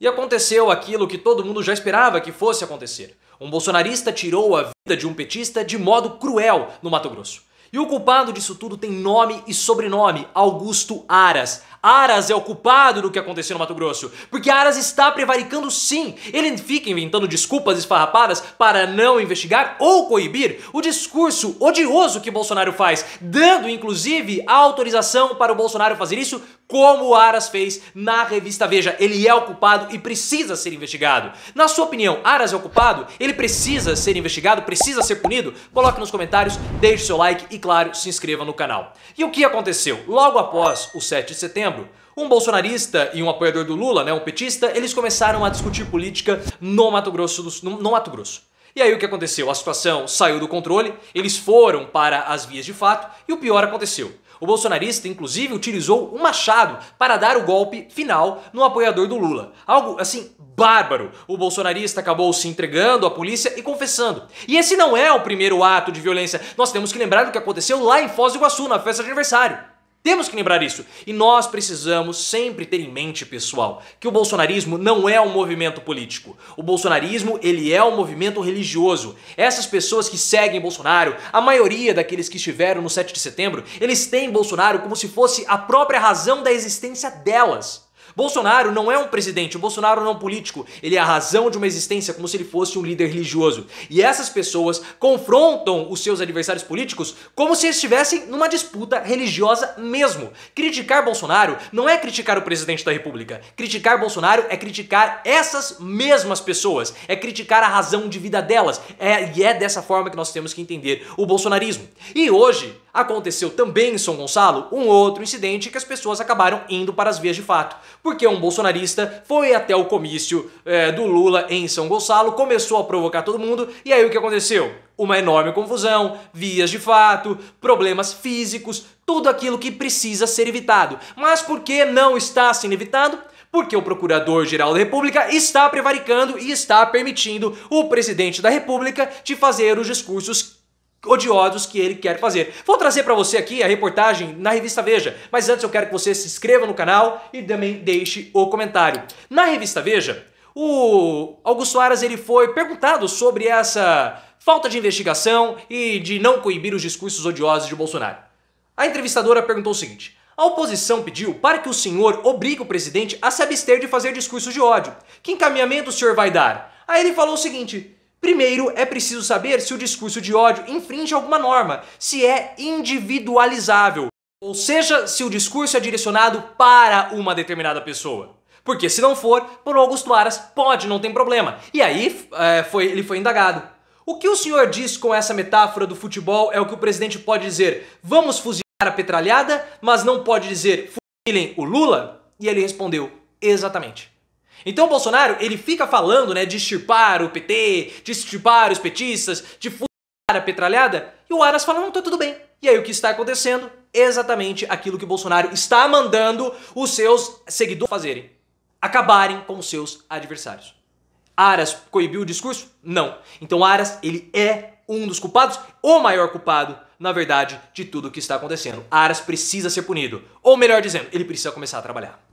E aconteceu aquilo que todo mundo já esperava que fosse acontecer. Um bolsonarista tirou a vida de um petista de modo cruel no Mato Grosso. E o culpado disso tudo tem nome e sobrenome: Augusto Aras, Aras é o culpado do que aconteceu no Mato Grosso, porque Aras está prevaricando sim. Ele fica inventando desculpas esfarrapadas para não investigar ou coibir o discurso odioso que Bolsonaro faz, dando inclusive autorização para o Bolsonaro fazer isso como o Aras fez na revista Veja. Ele é o culpado e precisa ser investigado. Na sua opinião, Aras é o culpado? Ele precisa ser investigado? Precisa ser punido? Coloque nos comentários, deixe seu like e, claro, se inscreva no canal. E o que aconteceu? Logo após o 7 de setembro, setembro. Um bolsonarista e um apoiador do Lula, né, um petista, eles começaram a discutir política no Mato Grosso do, no, no Mato Grosso. E aí o que aconteceu? A situação saiu do controle, eles foram para as vias de fato e o pior aconteceu. O bolsonarista, inclusive, utilizou um machado para dar o golpe final no apoiador do Lula. Algo, assim, bárbaro. O bolsonarista acabou se entregando à polícia e confessando. E esse não é o primeiro ato de violência. Nós temos que lembrar do que aconteceu lá em Foz do Iguaçu, na festa de aniversário. Temos que lembrar isso. E nós precisamos sempre ter em mente, pessoal, que o bolsonarismo não é um movimento político. O bolsonarismo, ele é um movimento religioso. Essas pessoas que seguem Bolsonaro, a maioria daqueles que estiveram no 7 de setembro, eles têm Bolsonaro como se fosse a própria razão da existência delas. Bolsonaro não é um presidente, o Bolsonaro não é um político, ele é a razão de uma existência como se ele fosse um líder religioso. E essas pessoas confrontam os seus adversários políticos como se estivessem numa disputa religiosa mesmo. Criticar Bolsonaro não é criticar o presidente da República. Criticar Bolsonaro é criticar essas mesmas pessoas, é criticar a razão de vida delas. É, e é dessa forma que nós temos que entender o bolsonarismo. E hoje, Aconteceu também em São Gonçalo um outro incidente que as pessoas acabaram indo para as vias de fato, porque um bolsonarista foi até o comício é, do Lula em São Gonçalo, começou a provocar todo mundo, e aí o que aconteceu? Uma enorme confusão, vias de fato, problemas físicos, tudo aquilo que precisa ser evitado. Mas por que não está sendo evitado? porque o Procurador-Geral da República está prevaricando e está permitindo o presidente da República de fazer os discursos odiosos que ele quer fazer. Vou trazer para você aqui a reportagem na revista Veja, mas antes eu quero que você se inscreva no canal e também deixe o comentário. Na revista Veja, o Augusto Aras ele foi perguntado sobre essa falta de investigação e de não coibir os discursos odiosos de Bolsonaro. A entrevistadora perguntou o seguinte: a oposição pediu para que o senhor obrigue o presidente a se abster de fazer discursos de ódio. Que encaminhamento o senhor vai dar? Aí ele falou o seguinte: Primeiro, é preciso saber se o discurso de ódio infringe alguma norma, se é individualizável, ou seja, se o discurso é direcionado para uma determinada pessoa. Porque se não for, por Augusto Aras pode, não tem problema. E aí é, foi, ele foi indagado. O que o senhor diz com essa metáfora do futebol é o que o presidente pode dizer: vamos fuzilar a petralhada, mas não pode dizer fuzilem o Lula? E ele respondeu: exatamente. Então o Bolsonaro, ele fica falando, né, de extirpar o PT, de extirpar os petistas, de furar a petralhada, e o Aras fala, não, tá tudo bem. E aí o que está acontecendo? Exatamente aquilo que o Bolsonaro está mandando os seus seguidores fazerem. Acabarem com os seus adversários. Aras coibiu o discurso? Não. Então Aras, ele é um dos culpados, o maior culpado, na verdade, de tudo o que está acontecendo. Aras precisa ser punido. Ou melhor dizendo, ele precisa começar a trabalhar.